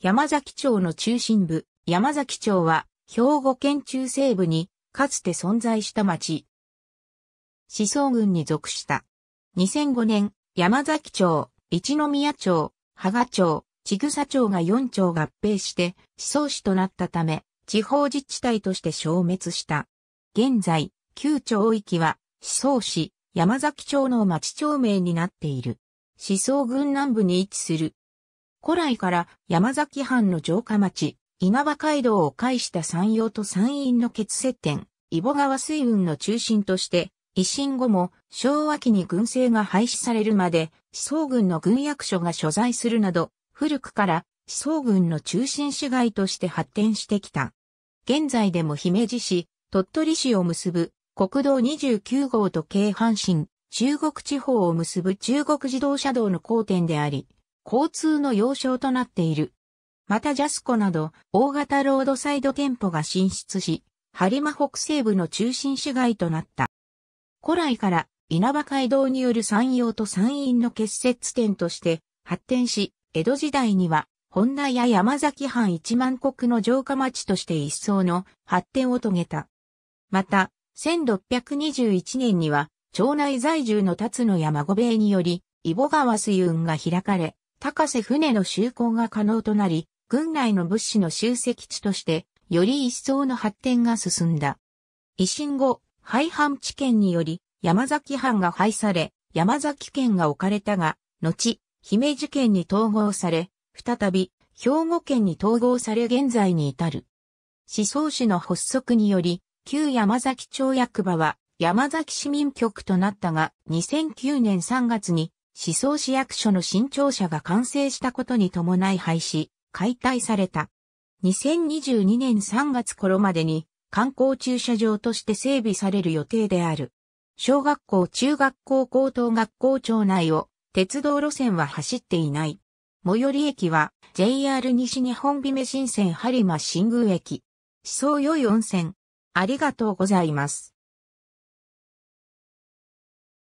山崎町の中心部、山崎町は、兵庫県中西部に、かつて存在した町。思想郡に属した。2005年、山崎町、一宮町、芳賀町、千草町が4町合併して、思想市となったため、地方自治体として消滅した。現在、旧町域は、思想市、山崎町の町町名になっている。思想郡南部に位置する古来から山崎藩の城下町、稲葉街道を介した山陽と山陰の結接点、伊保川水運の中心として、維新後も昭和期に軍政が廃止されるまで、思想軍の軍役所が所在するなど、古くから思想軍の中心市街として発展してきた。現在でも姫路市、鳥取市を結ぶ国道29号と京阪神、中国地方を結ぶ中国自動車道の交点であり、交通の要衝となっている。またジャスコなど大型ロードサイド店舗が進出し、ハリマ北西部の中心市街となった。古来から稲葉街道による山陽と山陰の結節点として発展し、江戸時代には本田や山崎藩一万国の城下町として一層の発展を遂げた。また、1621年には、町内在住の辰野山五兵衛により、伊保川水運が開かれ、高瀬船の就航が可能となり、軍内の物資の集積地として、より一層の発展が進んだ。維新後、廃藩置県により、山崎藩が廃され、山崎県が置かれたが、後、姫路県に統合され、再び、兵庫県に統合され現在に至る。思想史の発足により、旧山崎町役場は山崎市民局となったが、2009年3月に思想市役所の新庁舎が完成したことに伴い廃止、解体された。2022年3月頃までに観光駐車場として整備される予定である。小学校、中学校、高等学校町内を鉄道路線は走っていない。最寄り駅は JR 西日本美名新線播磨新宮駅。思想良い温泉。ありがとうございます。